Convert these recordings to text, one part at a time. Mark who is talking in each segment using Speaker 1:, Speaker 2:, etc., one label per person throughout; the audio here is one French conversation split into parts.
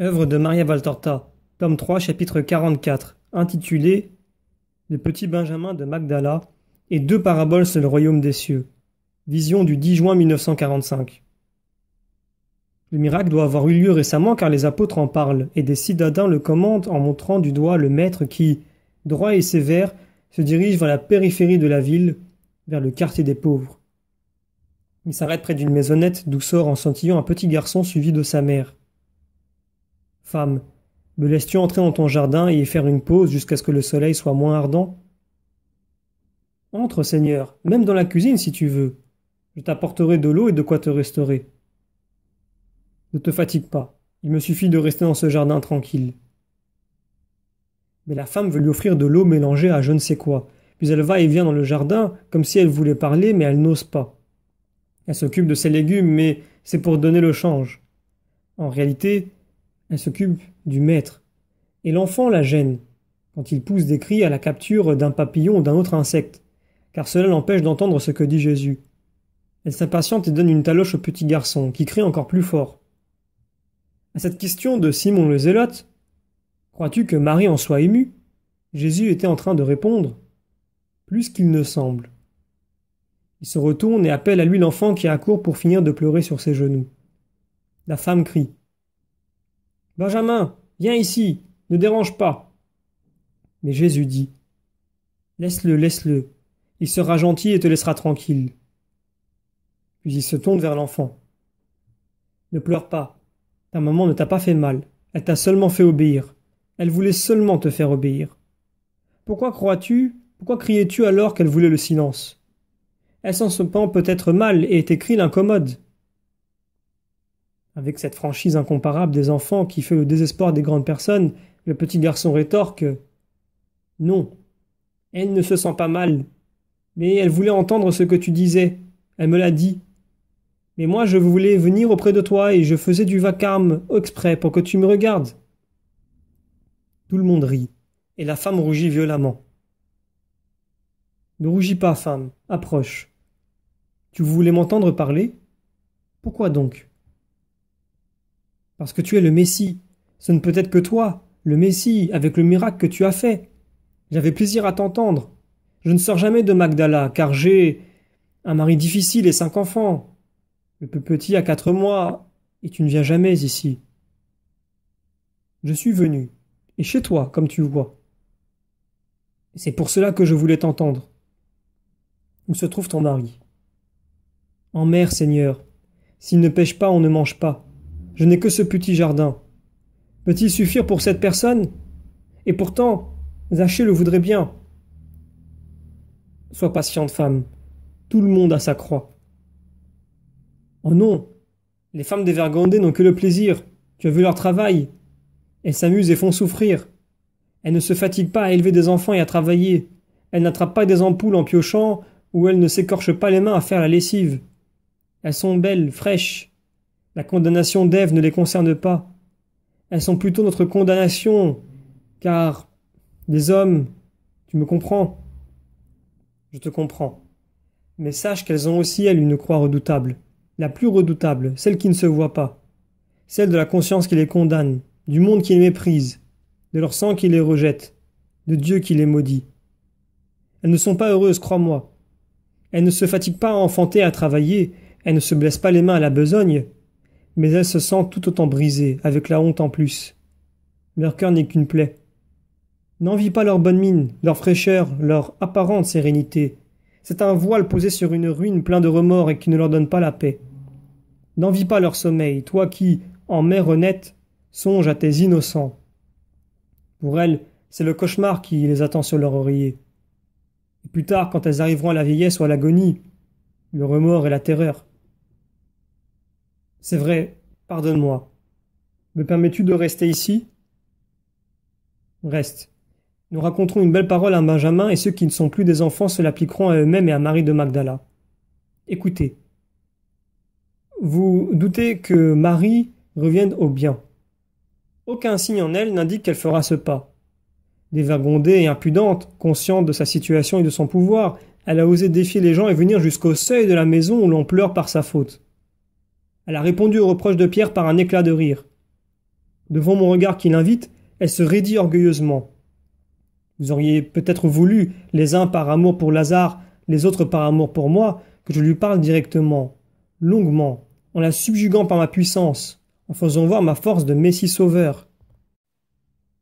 Speaker 1: œuvre de Maria Valtorta, tome 3, chapitre 44, intitulé Le petit Benjamin de Magdala et deux paraboles sur le royaume des cieux. Vision du 10 juin 1945. Le miracle doit avoir eu lieu récemment car les apôtres en parlent et des citadins le commandent en montrant du doigt le maître qui, droit et sévère, se dirige vers la périphérie de la ville, vers le quartier des pauvres. Il s'arrête près d'une maisonnette d'où sort en scintillant un petit garçon suivi de sa mère. Femme, me laisses-tu entrer dans ton jardin et y faire une pause jusqu'à ce que le soleil soit moins ardent Entre, Seigneur, même dans la cuisine si tu veux. Je t'apporterai de l'eau et de quoi te restaurer. Ne te fatigue pas, il me suffit de rester dans ce jardin tranquille. Mais la femme veut lui offrir de l'eau mélangée à je ne sais quoi, puis elle va et vient dans le jardin comme si elle voulait parler, mais elle n'ose pas. Elle s'occupe de ses légumes, mais c'est pour donner le change. En réalité, elle s'occupe du maître. Et l'enfant la gêne, quand il pousse des cris à la capture d'un papillon ou d'un autre insecte, car cela l'empêche d'entendre ce que dit Jésus. Elle s'impatiente et donne une taloche au petit garçon, qui crie encore plus fort. À cette question de Simon le Zélote, crois-tu que Marie en soit émue Jésus était en train de répondre Plus qu'il ne semble. Il se retourne et appelle à lui l'enfant qui accourt pour finir de pleurer sur ses genoux. La femme crie Benjamin, viens ici, ne dérange pas. Mais Jésus dit, Laisse-le, laisse-le, il sera gentil et te laissera tranquille. Puis il se tourne vers l'enfant. Ne pleure pas, ta maman ne t'a pas fait mal, elle t'a seulement fait obéir, elle voulait seulement te faire obéir. Pourquoi crois-tu, pourquoi criais-tu alors qu'elle voulait le silence Elle s'en se pend peut-être mal et était l'incommode. Avec cette franchise incomparable des enfants qui fait le désespoir des grandes personnes, le petit garçon rétorque Non, elle ne se sent pas mal. Mais elle voulait entendre ce que tu disais. Elle me l'a dit. Mais moi, je voulais venir auprès de toi et je faisais du vacarme exprès pour que tu me regardes. Tout le monde rit, et la femme rougit violemment. Ne rougis pas, femme, approche. Tu voulais m'entendre parler Pourquoi donc parce que tu es le Messie. Ce ne peut être que toi, le Messie, avec le miracle que tu as fait. J'avais plaisir à t'entendre. Je ne sors jamais de Magdala, car j'ai un mari difficile et cinq enfants. Le plus petit a quatre mois, et tu ne viens jamais ici. Je suis venu, et chez toi, comme tu vois. C'est pour cela que je voulais t'entendre. Où se trouve ton mari En mer, Seigneur. S'il ne pêche pas, on ne mange pas. Je n'ai que ce petit jardin. Peut-il suffire pour cette personne Et pourtant, Zaché le voudrait bien. Sois patiente, femme. Tout le monde a sa croix. Oh non Les femmes dévergondées n'ont que le plaisir. Tu as vu leur travail. Elles s'amusent et font souffrir. Elles ne se fatiguent pas à élever des enfants et à travailler. Elles n'attrapent pas des ampoules en piochant ou elles ne s'écorchent pas les mains à faire la lessive. Elles sont belles, fraîches, la condamnation d'Ève ne les concerne pas. Elles sont plutôt notre condamnation, car des hommes, tu me comprends Je te comprends. Mais sache qu'elles ont aussi, elles, une croix redoutable, la plus redoutable, celle qui ne se voit pas, celle de la conscience qui les condamne, du monde qui les méprise, de leur sang qui les rejette, de Dieu qui les maudit. Elles ne sont pas heureuses, crois-moi. Elles ne se fatiguent pas à enfanter, à travailler, elles ne se blessent pas les mains à la besogne, mais elles se sentent tout autant brisées, avec la honte en plus. Leur cœur n'est qu'une plaie. N'envie pas leur bonne mine, leur fraîcheur, leur apparente sérénité. C'est un voile posé sur une ruine plein de remords et qui ne leur donne pas la paix. N'envie pas leur sommeil, toi qui, en mère honnête, songe à tes innocents. Pour elles, c'est le cauchemar qui les attend sur leur oreiller. Et plus tard, quand elles arriveront à la vieillesse ou à l'agonie, le remords et la terreur. C'est vrai, pardonne-moi. Me permets-tu de rester ici Reste. Nous raconterons une belle parole à Benjamin et ceux qui ne sont plus des enfants se l'appliqueront à eux-mêmes et à Marie de Magdala. Écoutez. Vous doutez que Marie revienne au bien. Aucun signe en elle n'indique qu'elle fera ce pas. Dévagondée et impudente, consciente de sa situation et de son pouvoir, elle a osé défier les gens et venir jusqu'au seuil de la maison où l'on pleure par sa faute. Elle a répondu au reproche de Pierre par un éclat de rire. Devant mon regard qui l'invite, elle se raidit orgueilleusement. Vous auriez peut-être voulu, les uns par amour pour Lazare, les autres par amour pour moi, que je lui parle directement, longuement, en la subjuguant par ma puissance, en faisant voir ma force de Messie sauveur.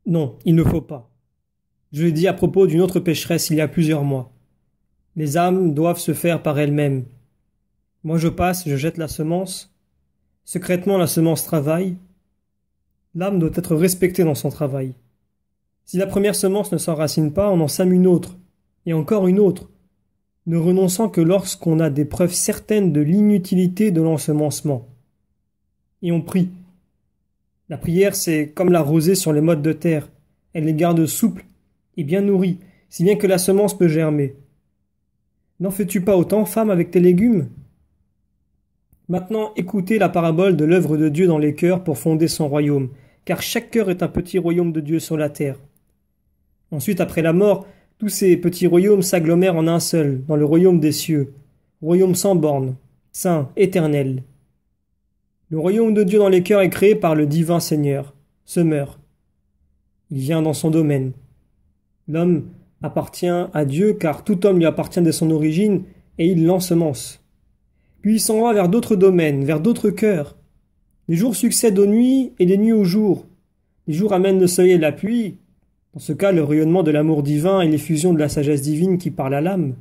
Speaker 1: Non, il ne faut pas. Je l'ai dit à propos d'une autre pécheresse il y a plusieurs mois. Les âmes doivent se faire par elles-mêmes. Moi je passe, je jette la semence, secrètement la semence travaille, l'âme doit être respectée dans son travail. Si la première semence ne s'enracine pas, on en sème une autre, et encore une autre, ne renonçant que lorsqu'on a des preuves certaines de l'inutilité de l'ensemencement. Et on prie. La prière, c'est comme la rosée sur les mottes de terre. Elle les garde souples et bien nourries, si bien que la semence peut germer. N'en fais-tu pas autant, femme, avec tes légumes Maintenant, écoutez la parabole de l'œuvre de Dieu dans les cœurs pour fonder son royaume, car chaque cœur est un petit royaume de Dieu sur la terre. Ensuite, après la mort, tous ces petits royaumes s'agglomèrent en un seul, dans le royaume des cieux, royaume sans bornes, saint, éternel. Le royaume de Dieu dans les cœurs est créé par le divin Seigneur, semeur. Il vient dans son domaine. L'homme appartient à Dieu car tout homme lui appartient dès son origine et il l'ensemence. Puis il s'en va vers d'autres domaines, vers d'autres cœurs. Les jours succèdent aux nuits et les nuits aux jours. Les jours amènent le soleil et la pluie, dans ce cas le rayonnement de l'amour divin et l'effusion de la sagesse divine qui parle à l'âme.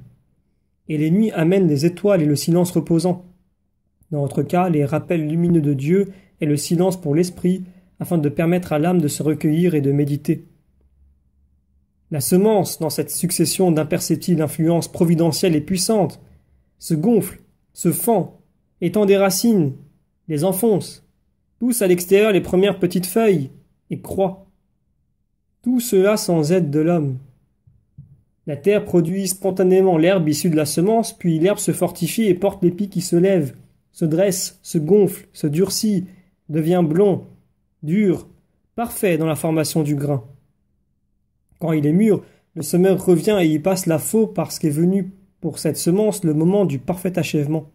Speaker 1: Et les nuits amènent les étoiles et le silence reposant. Dans notre cas, les rappels lumineux de Dieu et le silence pour l'esprit, afin de permettre à l'âme de se recueillir et de méditer. La semence, dans cette succession d'imperceptibles influences providentielles et puissantes, se gonfle se fend, étend des racines, les enfonce, pousse à l'extérieur les premières petites feuilles et croît. Tout cela sans aide de l'homme. La terre produit spontanément l'herbe issue de la semence, puis l'herbe se fortifie et porte l'épi qui se lève, se dresse, se gonfle, se durcit, devient blond, dur, parfait dans la formation du grain. Quand il est mûr, le semeur revient et y passe la faux parce qu'est venu pour cette semence le moment du parfait achèvement.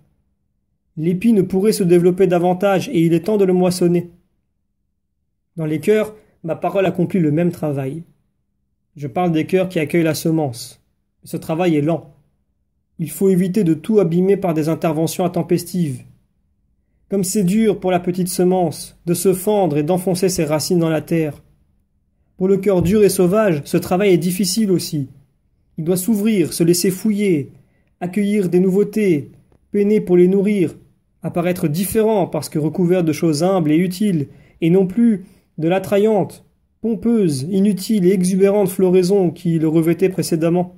Speaker 1: L'épi ne pourrait se développer davantage et il est temps de le moissonner. Dans les cœurs, ma parole accomplit le même travail. Je parle des cœurs qui accueillent la semence. Ce travail est lent. Il faut éviter de tout abîmer par des interventions intempestives. Comme c'est dur pour la petite semence de se fendre et d'enfoncer ses racines dans la terre. Pour le cœur dur et sauvage, ce travail est difficile aussi, il doit s'ouvrir, se laisser fouiller, accueillir des nouveautés, peiner pour les nourrir, apparaître différent parce que recouvert de choses humbles et utiles, et non plus de l'attrayante, pompeuse, inutile et exubérante floraison qui le revêtait précédemment.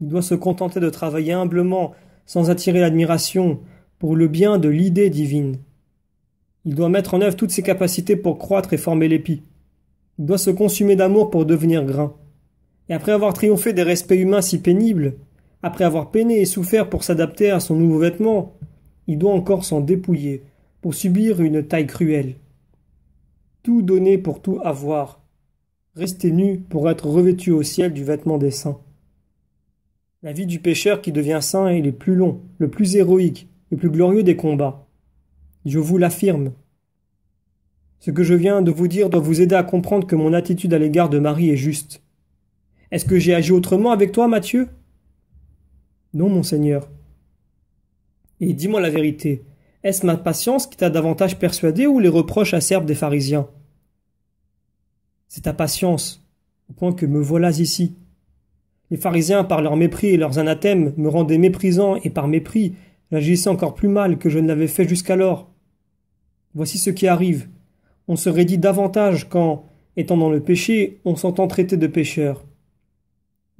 Speaker 1: Il doit se contenter de travailler humblement, sans attirer l'admiration, pour le bien de l'idée divine. Il doit mettre en œuvre toutes ses capacités pour croître et former l'épi. Il doit se consumer d'amour pour devenir grain. Et après avoir triomphé des respects humains si pénibles, après avoir peiné et souffert pour s'adapter à son nouveau vêtement, il doit encore s'en dépouiller, pour subir une taille cruelle. Tout donner pour tout avoir, rester nu pour être revêtu au ciel du vêtement des saints. La vie du pécheur qui devient saint est le plus long, le plus héroïque, le plus glorieux des combats. Je vous l'affirme. Ce que je viens de vous dire doit vous aider à comprendre que mon attitude à l'égard de Marie est juste. Est-ce que j'ai agi autrement avec toi, Mathieu Non, mon Seigneur. Et dis-moi la vérité, est-ce ma patience qui t'a davantage persuadé ou les reproches acerbes des pharisiens C'est ta patience, au point que me voilà ici. Les pharisiens, par leur mépris et leurs anathèmes, me rendaient méprisant et par mépris, j'agissais encore plus mal que je ne l'avais fait jusqu'alors. Voici ce qui arrive. On se rédit davantage quand, étant dans le péché, on s'entend traiter de pécheur.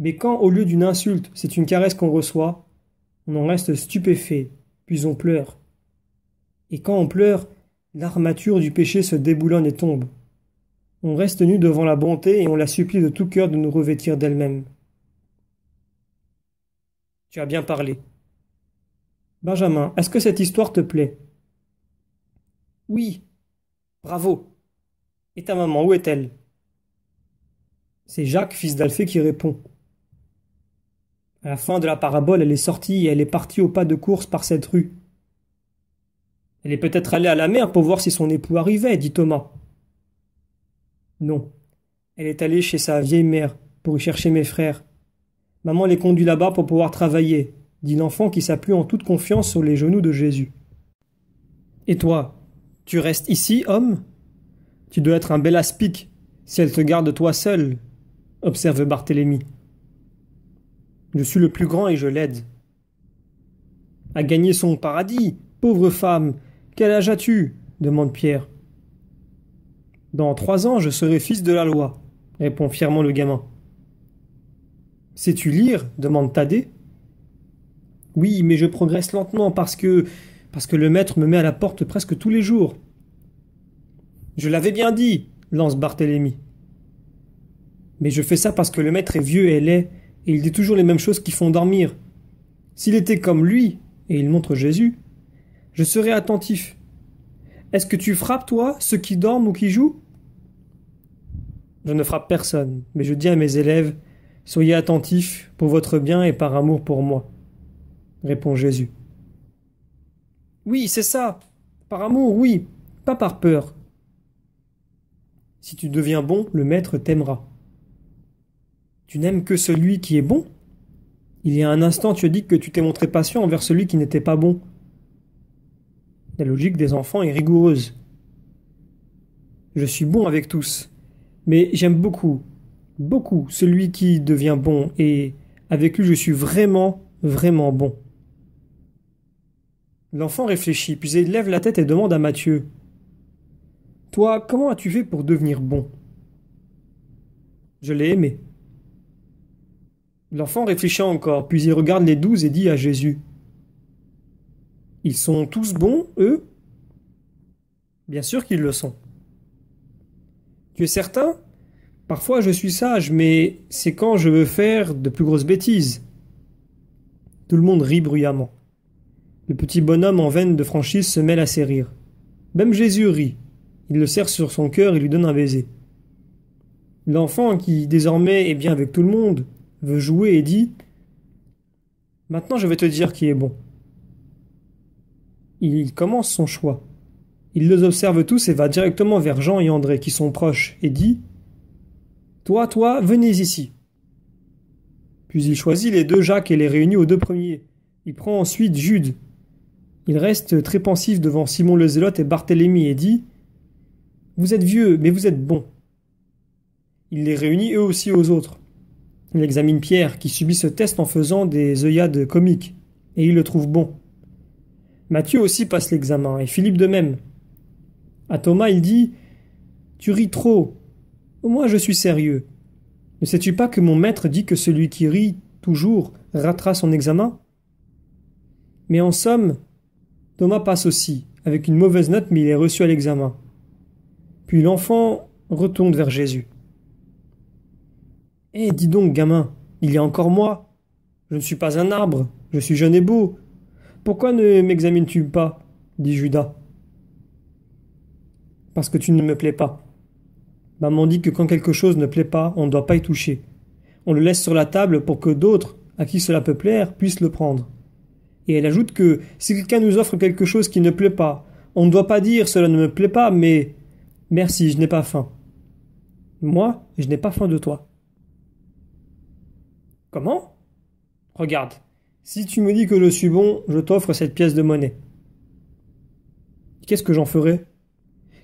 Speaker 1: Mais quand, au lieu d'une insulte, c'est une caresse qu'on reçoit, on en reste stupéfait, puis on pleure. Et quand on pleure, l'armature du péché se déboulonne et tombe. On reste nu devant la bonté et on la supplie de tout cœur de nous revêtir d'elle-même. Tu as bien parlé. Benjamin, est-ce que cette histoire te plaît Oui. Bravo. Et ta maman, où est-elle C'est Jacques, fils d'Alphée, qui répond. À la fin de la parabole, elle est sortie et elle est partie au pas de course par cette rue. Elle est peut-être allée à la mer pour voir si son époux arrivait, dit Thomas. Non. Elle est allée chez sa vieille mère pour y chercher mes frères. Maman les conduit là-bas pour pouvoir travailler, dit l'enfant qui s'appuie en toute confiance sur les genoux de Jésus. Et toi, tu restes ici, homme Tu dois être un bel aspic si elle te garde toi seul, observe Barthélemy. Je suis le plus grand et je l'aide. À gagner son paradis, pauvre femme. Quel âge as-tu demande Pierre. Dans trois ans, je serai fils de la loi, répond fièrement le gamin. Sais-tu lire demande Thaddée. Oui, mais je progresse lentement parce que. parce que le maître me met à la porte presque tous les jours. Je l'avais bien dit, lance Barthélemy. Mais je fais ça parce que le maître est vieux et laid, et il dit toujours les mêmes choses qui font dormir. S'il était comme lui, et il montre Jésus, je serais attentif. Est-ce que tu frappes, toi, ceux qui dorment ou qui jouent Je ne frappe personne, mais je dis à mes élèves, Soyez attentifs pour votre bien et par amour pour moi. Répond Jésus. Oui, c'est ça. Par amour, oui, pas par peur. Si tu deviens bon, le Maître t'aimera. Tu n'aimes que celui qui est bon Il y a un instant, tu as dit que tu t'es montré patient envers celui qui n'était pas bon. La logique des enfants est rigoureuse. Je suis bon avec tous, mais j'aime beaucoup, beaucoup celui qui devient bon, et avec lui je suis vraiment, vraiment bon. L'enfant réfléchit, puis il lève la tête et demande à Mathieu. « Toi, comment as-tu fait pour devenir bon Je l'ai aimé. L'enfant réfléchit encore, puis il regarde les douze et dit à Jésus Ils sont tous bons, eux Bien sûr qu'ils le sont. Tu es certain Parfois je suis sage, mais c'est quand je veux faire de plus grosses bêtises. Tout le monde rit bruyamment. Le petit bonhomme en veine de franchise se mêle à ses rires. Même Jésus rit. Il le serre sur son cœur et lui donne un baiser. L'enfant, qui désormais est bien avec tout le monde, veut jouer et dit Maintenant, je vais te dire qui est bon. Il commence son choix. Il les observe tous et va directement vers Jean et André, qui sont proches, et dit Toi, toi, venez ici. Puis il choisit les deux Jacques et les réunit aux deux premiers. Il prend ensuite Jude. Il reste très pensif devant Simon le Zélote et Barthélemy et dit Vous êtes vieux, mais vous êtes bons. Il les réunit eux aussi aux autres. Il examine Pierre, qui subit ce test en faisant des œillades comiques, et il le trouve bon. Matthieu aussi passe l'examen, et Philippe de même. À Thomas, il dit Tu ris trop. Moi, je suis sérieux. Ne sais-tu pas que mon maître dit que celui qui rit toujours ratera son examen Mais en somme, Thomas passe aussi, avec une mauvaise note, mais il est reçu à l'examen. Puis l'enfant retourne vers Jésus. Eh, dis donc, gamin, il y a encore moi. Je ne suis pas un arbre, je suis jeune et beau. Pourquoi ne m'examines-tu pas dit Judas. Parce que tu ne me plais pas. Maman dit que quand quelque chose ne plaît pas, on ne doit pas y toucher. On le laisse sur la table pour que d'autres, à qui cela peut plaire, puissent le prendre. Et elle ajoute que si quelqu'un nous offre quelque chose qui ne plaît pas, on ne doit pas dire cela ne me plaît pas, mais merci, je n'ai pas faim. Moi, je n'ai pas faim de toi. Comment Regarde, si tu me dis que je suis bon, je t'offre cette pièce de monnaie. Qu'est-ce que j'en ferai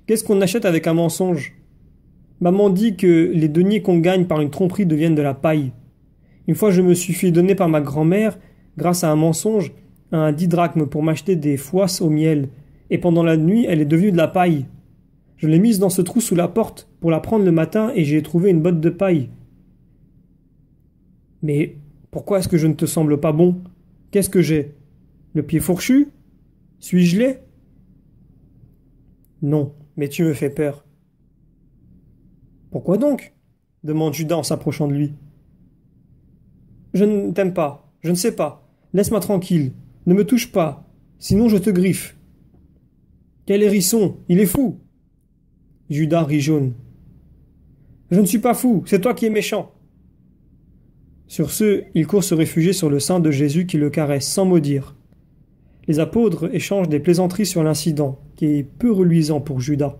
Speaker 1: Qu'est-ce qu'on achète avec un mensonge Maman dit que les deniers qu'on gagne par une tromperie deviennent de la paille. Une fois, je me suis fait donner par ma grand-mère, grâce à un mensonge, un dix pour m'acheter des foisses au miel, et pendant la nuit, elle est devenue de la paille. Je l'ai mise dans ce trou sous la porte pour la prendre le matin et j'ai trouvé une botte de paille. Mais pourquoi est-ce que je ne te semble pas bon Qu'est-ce que j'ai Le pied fourchu Suis-je laid Non, mais tu me fais peur. Pourquoi donc demande Judas en s'approchant de lui. Je ne t'aime pas, je ne sais pas. Laisse-moi tranquille, ne me touche pas, sinon je te griffe. Quel hérisson, il est fou Judas rit jaune. Je ne suis pas fou, c'est toi qui es méchant. Sur ce, il court se réfugier sur le sein de Jésus qui le caresse sans maudire. Les apôtres échangent des plaisanteries sur l'incident, qui est peu reluisant pour Judas.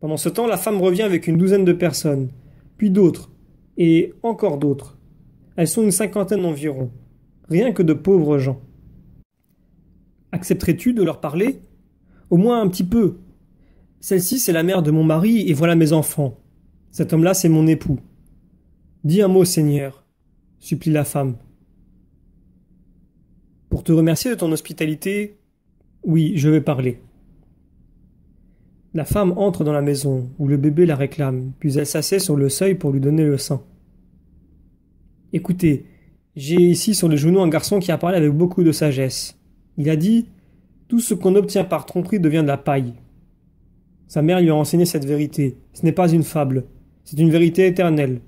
Speaker 1: Pendant ce temps, la femme revient avec une douzaine de personnes, puis d'autres, et encore d'autres. Elles sont une cinquantaine environ, rien que de pauvres gens. Accepterais-tu de leur parler Au moins un petit peu. Celle-ci, c'est la mère de mon mari, et voilà mes enfants. Cet homme-là, c'est mon époux. Dis un mot, Seigneur, supplie la femme. Pour te remercier de ton hospitalité, oui, je vais parler. La femme entre dans la maison, où le bébé la réclame, puis elle s'assied sur le seuil pour lui donner le sein. Écoutez, j'ai ici sur les genoux un garçon qui a parlé avec beaucoup de sagesse. Il a dit Tout ce qu'on obtient par tromperie devient de la paille. Sa mère lui a enseigné cette vérité. Ce n'est pas une fable, c'est une vérité éternelle.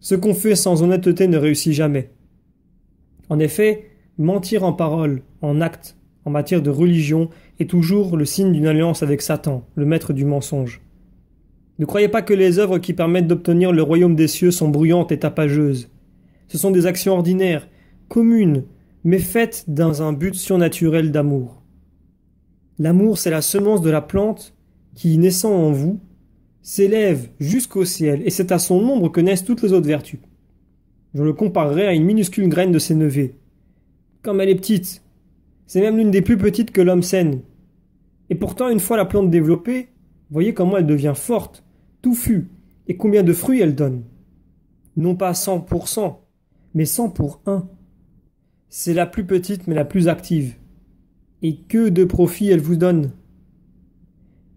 Speaker 1: Ce qu'on fait sans honnêteté ne réussit jamais. En effet, mentir en parole, en acte, en matière de religion, est toujours le signe d'une alliance avec Satan, le maître du mensonge. Ne croyez pas que les œuvres qui permettent d'obtenir le royaume des cieux sont bruyantes et tapageuses. Ce sont des actions ordinaires, communes, mais faites dans un but surnaturel d'amour. L'amour, c'est la semence de la plante qui, naissant en vous, s'élève jusqu'au ciel, et c'est à son ombre que naissent toutes les autres vertus. Je le comparerai à une minuscule graine de sénévé. Comme elle est petite, c'est même l'une des plus petites que l'homme saine Et pourtant, une fois la plante développée, voyez comment elle devient forte, touffue, et combien de fruits elle donne. Non pas 100%, mais 100 pour 1. C'est la plus petite, mais la plus active. Et que de profit elle vous donne.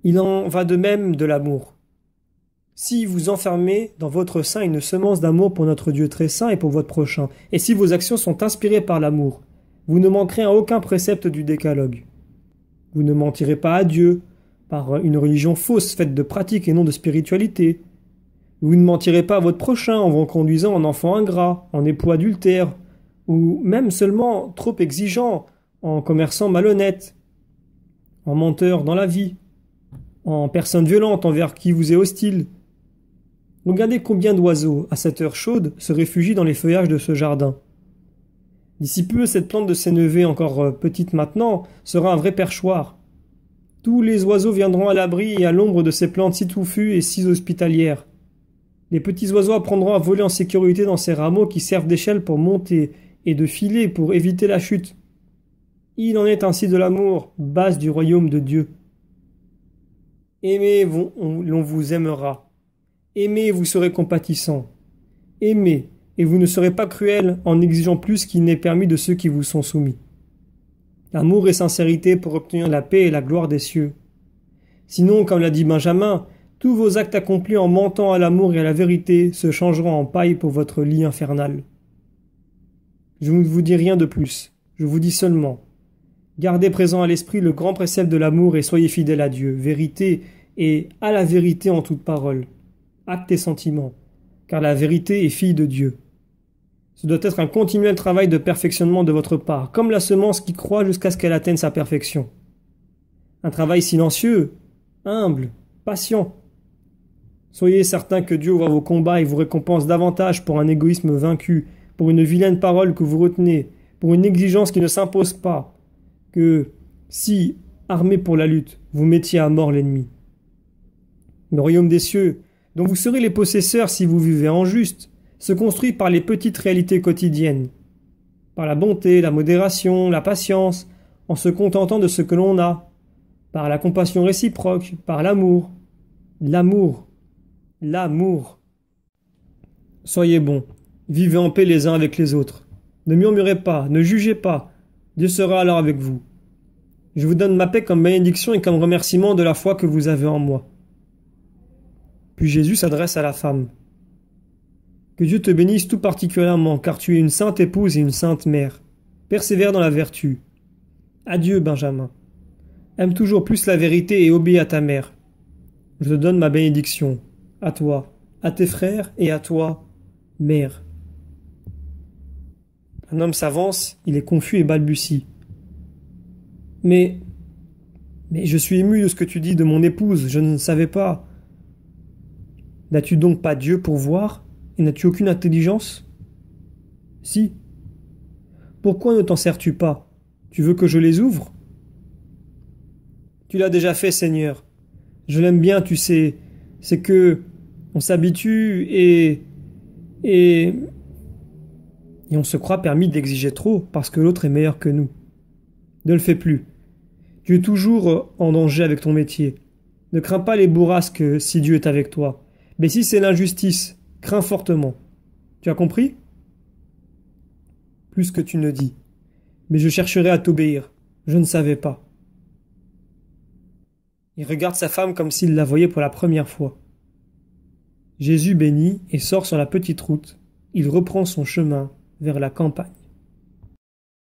Speaker 1: Il en va de même de l'amour si vous enfermez dans votre sein une semence d'amour pour notre Dieu très saint et pour votre prochain, et si vos actions sont inspirées par l'amour, vous ne manquerez à aucun précepte du décalogue. Vous ne mentirez pas à Dieu par une religion fausse faite de pratiques et non de spiritualité. Vous ne mentirez pas à votre prochain en vous conduisant en enfant ingrat, en époux adultère, ou même seulement trop exigeant en commerçant malhonnête, en menteur dans la vie, en personne violente envers qui vous est hostile, Regardez combien d'oiseaux, à cette heure chaude, se réfugient dans les feuillages de ce jardin. D'ici peu, cette plante de sénévé, encore euh, petite maintenant, sera un vrai perchoir. Tous les oiseaux viendront à l'abri et à l'ombre de ces plantes si touffues et si hospitalières. Les petits oiseaux apprendront à voler en sécurité dans ces rameaux qui servent d'échelle pour monter et de filet pour éviter la chute. Il en est ainsi de l'amour, base du royaume de Dieu. Aimez, l'on vous aimera. Aimez et vous serez compatissant. Aimez et vous ne serez pas cruel en exigeant plus qu'il n'est permis de ceux qui vous sont soumis. L'amour et sincérité pour obtenir la paix et la gloire des cieux. Sinon, comme l'a dit Benjamin, tous vos actes accomplis en mentant à l'amour et à la vérité se changeront en paille pour votre lit infernal. Je ne vous dis rien de plus, je vous dis seulement. Gardez présent à l'esprit le grand précepte de l'amour et soyez fidèles à Dieu, vérité, et à la vérité en toute parole. Acte et sentiments, car la vérité est fille de Dieu. Ce doit être un continuel travail de perfectionnement de votre part, comme la semence qui croit jusqu'à ce qu'elle atteigne sa perfection. Un travail silencieux, humble, patient. Soyez certain que Dieu voit vos combats et vous récompense davantage pour un égoïsme vaincu, pour une vilaine parole que vous retenez, pour une exigence qui ne s'impose pas, que si, armé pour la lutte, vous mettiez à mort l'ennemi. Le royaume des cieux, dont vous serez les possesseurs si vous vivez en juste, se construit par les petites réalités quotidiennes, par la bonté, la modération, la patience, en se contentant de ce que l'on a, par la compassion réciproque, par l'amour, l'amour, l'amour. Soyez bons, vivez en paix les uns avec les autres. Ne murmurez pas, ne jugez pas, Dieu sera alors avec vous. Je vous donne ma paix comme bénédiction et comme remerciement de la foi que vous avez en moi. Puis Jésus s'adresse à la femme. Que Dieu te bénisse tout particulièrement, car tu es une sainte épouse et une sainte mère. Persévère dans la vertu. Adieu, Benjamin. Aime toujours plus la vérité et obéis à ta mère. Je te donne ma bénédiction, à toi, à tes frères et à toi, mère. Un homme s'avance, il est confus et balbutie. Mais, mais je suis ému de ce que tu dis de mon épouse, je ne savais pas. N'as-tu donc pas Dieu pour voir Et n'as-tu aucune intelligence Si. Pourquoi ne t'en sers-tu pas Tu veux que je les ouvre Tu l'as déjà fait, Seigneur. Je l'aime bien, tu sais. C'est que on s'habitue et et et on se croit permis d'exiger trop parce que l'autre est meilleur que nous. Ne le fais plus. Tu es toujours en danger avec ton métier. Ne crains pas les bourrasques si Dieu est avec toi. Mais si c'est l'injustice, crains fortement. Tu as compris Plus que tu ne dis. Mais je chercherai à t'obéir. Je ne savais pas. Il regarde sa femme comme s'il la voyait pour la première fois. Jésus bénit et sort sur la petite route. Il reprend son chemin vers la campagne.